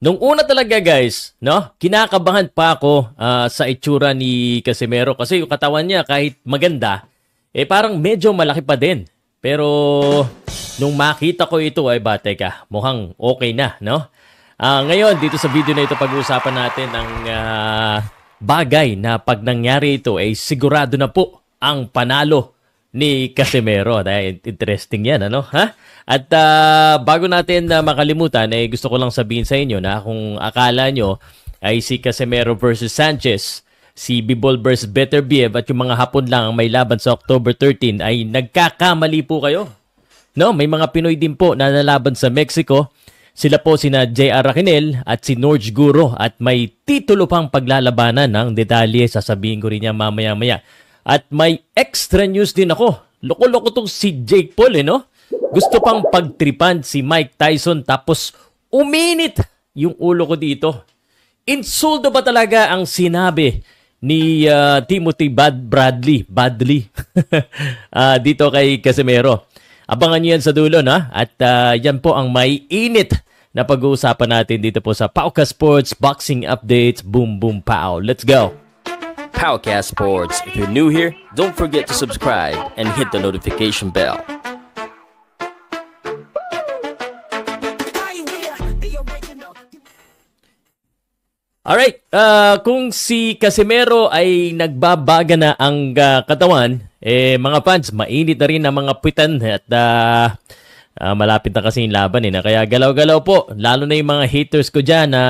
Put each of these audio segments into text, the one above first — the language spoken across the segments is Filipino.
Nung una talaga guys, no? Kinakabahan pa ako uh, sa itsura ni Casimero kasi yung katawan niya kahit maganda, eh parang medyo malaki pa din. Pero nung makita ko ito ay ba teka, mukhang okay na, no? Uh, ngayon dito sa video na ito pag-uusapan natin ang uh, bagay na pag nangyari ito ay sigurado na po ang panalo ni Casimero. Dahil interesting yan, ano? Ha? At uh, bago natin uh, makalimutan, eh, gusto ko lang sabihin sa inyo na kung akala nyo ay si Casimero versus Sanchez, si Bibol versus Better Biev at yung mga hapon lang ang may laban sa October 13 ay nagkakamali po kayo. No, may mga Pinoy din po na nalaban sa Mexico. Sila po sina J.R. Raquinel at si Norge Guro at may titulo pang paglalabanan ng detalye sasabihin ko rin niya mamaya-maya. At may extra news din ako. Loko-loko tong si Jake Paul eh, no? Gusto pang pagtripan si Mike Tyson tapos uminit yung ulo ko dito. Insulto ba talaga ang sinabi ni uh, Timothy Bad Bradley, Badly? uh, ah, dito kay Casimero. Abangan niyo yan sa dulo na at uh, yan po ang may init na pag-uusapan natin dito po sa Pauka Sports Boxing Updates Boom Boom Pow. Let's go! Powercast Sports. If you're new here, don't forget to subscribe and hit the notification bell. Alright, uh, kung si Casimero ay nagbabaga na ang uh, katawan, eh mga fans, mainit na rin ang mga pitan at uh, Uh, malapit na kasi yung laban eh. Na. Kaya galaw-galaw po. Lalo na yung mga haters ko dyan na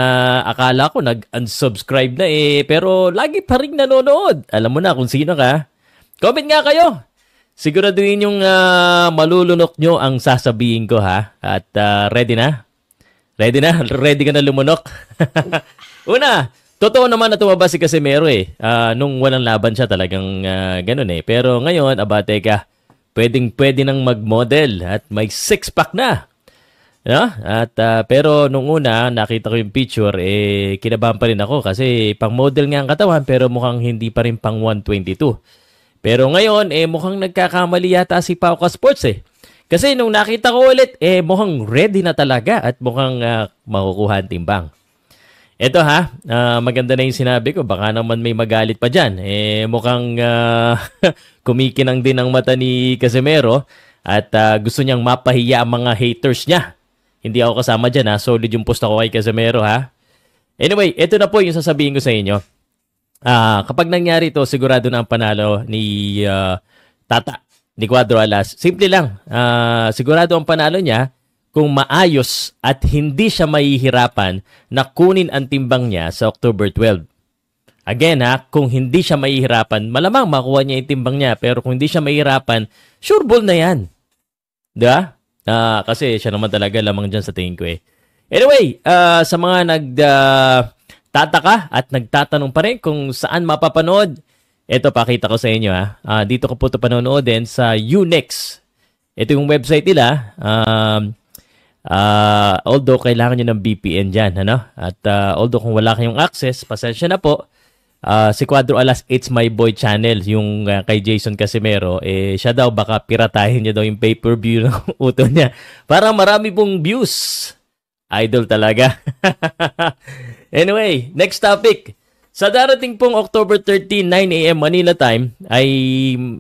akala ko nag-unsubscribe na eh. Pero lagi pa rin nanonood. Alam mo na kung sino ka. Comment nga kayo. Siguraduhin yung uh, malulunok nyo ang sasabihin ko ha. At uh, ready na? Ready na? Ready ka na lumunok? Una, totoo naman na tumaba si Casimero eh. Uh, nung walang laban siya talagang uh, ganun eh. Pero ngayon, abate ka pwedeng pwede nang mag-model at may six-pack na. No? At uh, pero nung una nakita ko yung picture eh kinabahan pa rin ako kasi pang-model nga ang katawan pero mukhang hindi pa rin pang 122. Pero ngayon eh mukhang nagkakamali yata si Pauka Sports eh. Kasi nung nakita ko ulit eh mukhang ready na talaga at mukhang uh, makukuha ang timbang. Ito ha, uh, maganda na yung sinabi ko. Baka naman may magalit pa diyan. Eh, mukhang uh, kumikinang din ang mata ni Casimero at uh, gusto niyang mapahiya ang mga haters niya. Hindi ako kasama diyan ha. Solid yung post ko kay Casimero ha. Anyway, ito na po yung sasabihin ko sa inyo. Uh, kapag nangyari ito, sigurado na ang panalo ni uh, Tata, ni Cuadro Alas. Simple lang. Uh, sigurado ang panalo niya kung maayos at hindi siya mahihirapan na kunin ang timbang niya sa October 12. Again ha, kung hindi siya mahihirapan, malamang makuha niya yung timbang niya. Pero kung hindi siya mahihirapan, sure ball na yan. Di ba? Uh, kasi siya naman talaga lamang dyan sa tingin ko eh. Anyway, uh, sa mga nagtataka ah, uh, at nagtatanong pa rin kung saan mapapanood, ito pakita ko sa inyo ha. Uh, dito ko po ito din sa Unix. Ito yung website nila. Um, uh, Uh, although kailangan nyo ng VPN dyan. Ano? At uh, although kung wala kayong access, pasensya na po. Uh, si Quadro Alas, it's my boy channel, yung uh, kay Jason Casimero, eh, siya daw baka piratahin niya daw yung pay-per-view ng uto niya. Para marami pong views. Idol talaga. anyway, next topic. Sa darating pong October 13, 9am Manila time, ay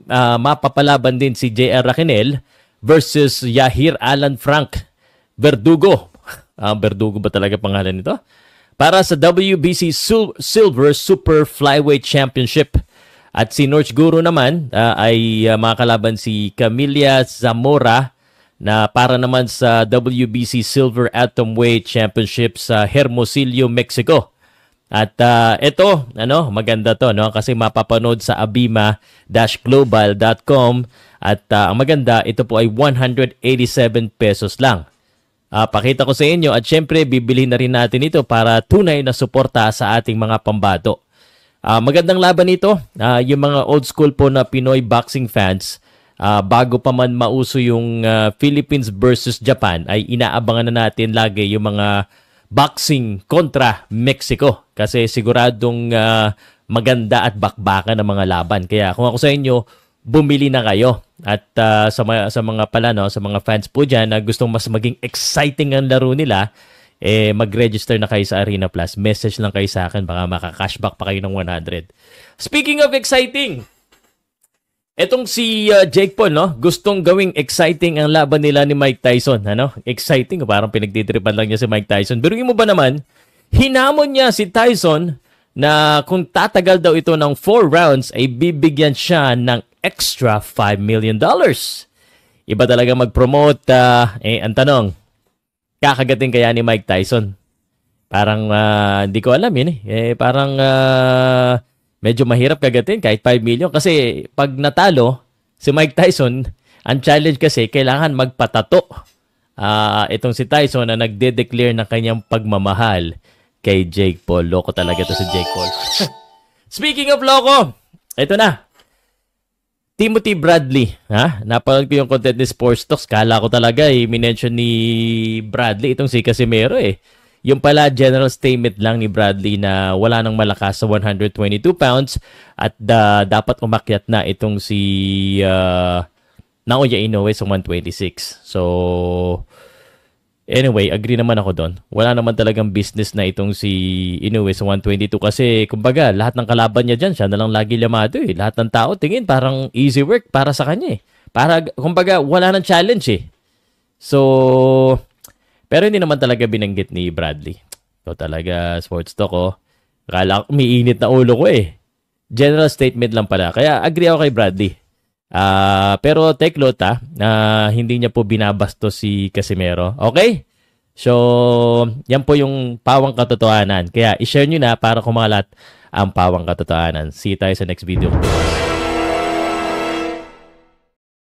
uh, mapapalaban din si JR Raquenel versus Yahir Alan Frank Verdugo. Ah, Verdugo ba talaga pangalan nito? Para sa WBC Sil- Silver Super Flyweight Championship. At si North Guru naman uh, ay uh, makakalaban si Camilla Zamora na para naman sa WBC Silver Atomweight Championship sa Hermosillo, Mexico. At uh, ito, ano, maganda to no kasi mapapanood sa abima-global.com at uh, ang maganda ito po ay 187 pesos lang. Uh, pakita ko sa inyo at syempre bibilihin na rin natin ito para tunay na suporta sa ating mga pambato. Uh, ah, magandang laban nito, uh, ah, yung mga old school po na Pinoy boxing fans, uh, bago pa man mauso yung uh, Philippines versus Japan ay inaabangan na natin lagi yung mga boxing kontra Mexico kasi siguradong uh, maganda at bakbakan ang mga laban. Kaya kung ako sa inyo, bumili na kayo. At uh, sa, mga, sa mga pala, no, sa mga fans po diyan na gustong mas maging exciting ang laro nila, eh, mag-register na kayo sa Arena Plus. Message lang kayo sa akin, baka maka-cashback pa kayo ng 100. Speaking of exciting, etong si uh, Jake Paul, no, gustong gawing exciting ang laban nila ni Mike Tyson. Ano? Exciting, parang pinagtitripan lang niya si Mike Tyson. Pero mo ba naman, hinamon niya si Tyson na kung tatagal daw ito ng 4 rounds ay bibigyan siya ng extra $5 million. dollars. Iba talaga mag-promote. Uh, eh, ang tanong, kakagatin kaya ni Mike Tyson? Parang, ah, hindi uh, ko alam yun eh. eh parang, uh, medyo mahirap kagatin kahit 5 million. Kasi pag natalo, si Mike Tyson, ang challenge kasi, kailangan magpatato. Uh, itong si Tyson na nagde-declare ng kanyang pagmamahal kay Jake Paul. Loko talaga ito si Jake Paul. Speaking of loko, ito na. Timothy Bradley, ha? Napanood ko yung content ni Sports Talks. Kala ko talaga eh, minention ni Bradley itong si Casimero eh. Yung pala general statement lang ni Bradley na wala nang malakas sa 122 pounds at uh, dapat umakyat na itong si uh, Naoya Inoue sa 126. So, Anyway, agree naman ako doon. Wala naman talagang business na itong si Inoue sa 122 kasi kumbaga lahat ng kalaban niya dyan, siya na lang lagi lamado eh. Lahat ng tao tingin parang easy work para sa kanya eh. Para, kumbaga wala ng challenge eh. So, pero hindi naman talaga binanggit ni Bradley. Ito talaga sports to ko. Oh. Kala umiinit na ulo ko eh. General statement lang pala. Kaya agree ako kay Bradley. Uh, pero take note ah, na uh, hindi niya po binabasto si Casimero. Okay? So, yan po yung pawang katotohanan. Kaya, ishare nyo na para kumalat ang pawang katotohanan. See you tayo sa next video.